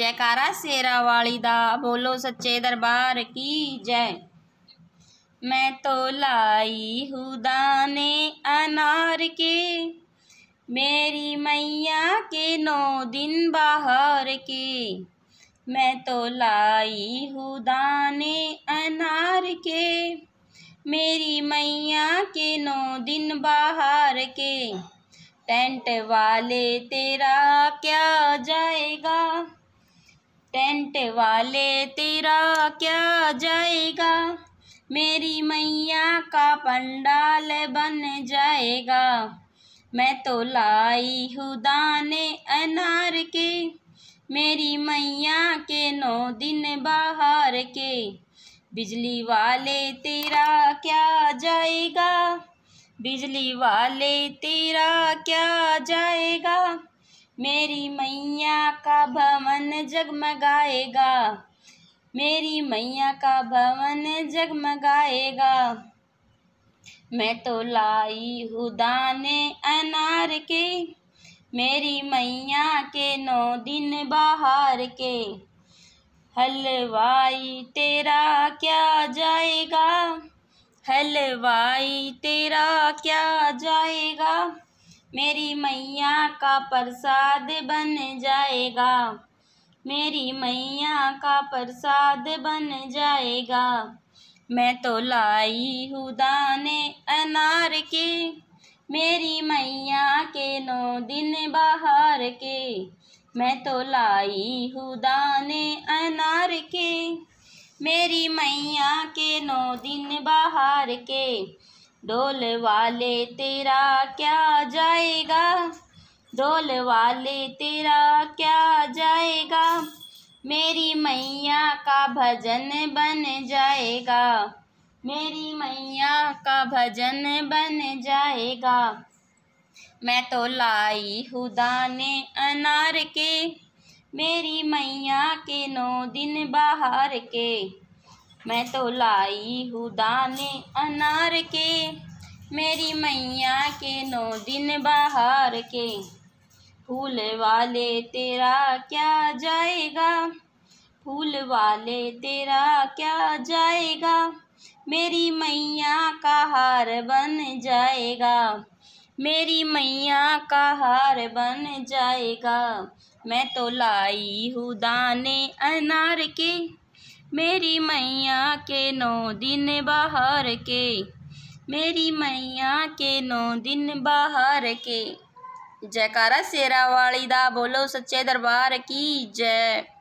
जयकारा शेरा वाली दा बोलो सच्चे दरबार की जय मैं तो लाई हूँ दाने अनार के मेरी मैया के नौ दिन बाहर के मैं तो लाई हूँ दाने अनार के मेरी मैया के नौ दिन बाहर के टेंट वाले तेरा क्या टेंट वाले तेरा क्या जाएगा मेरी मैया का पंडाल बन जाएगा मैं तो लाई हूँ दाने अनार के मेरी मैया के नौ दिन बाहर के बिजली वाले तेरा क्या जाएगा बिजली वाले तेरा क्या जाएगा मेरी मैया का भवन जगमगाएगा मेरी मैया का भवन जगमगाएगा मैं तो लाई हूँ दाने अनार के मेरी मैया के नौ दिन बाहर के हलवाई तेरा क्या जाएगा हलवाई तेरा क्या जाएगा मेरी मैया का प्रसाद बन जाएगा मेरी मैया का प्रसाद बन जाएगा मैं तो लाई हूँ दाने अनार के मेरी मैया के नौ दिन बाहर के मैं तो लाई हूँ दाने अनार के मेरी मैया के नौ दिन बाहर के डोल वाले तेरा क्या जाएगा डोल वाले तेरा क्या जाएगा मेरी मैया का भजन बन जाएगा मेरी मैया का भजन बन जाएगा मैं तो लाई हूँ अनार के मेरी मैया के नौ दिन बाहर के मैं तो लाई हूँ दाने अनार के मेरी मैया के नौ दिन बाहर के फूल वाले तेरा क्या जाएगा फूल वाले तेरा क्या जाएगा मेरी मैया का हार बन जाएगा मेरी मैया का हार बन जाएगा मैं तो लाई हूँ दाने अनार के मेरी मैया के नौ दिन बाहर के मेरी मैया के नौ दिन बाहर के जयकारा शेरा वाली दा बोलो सच्चे दरबार की जय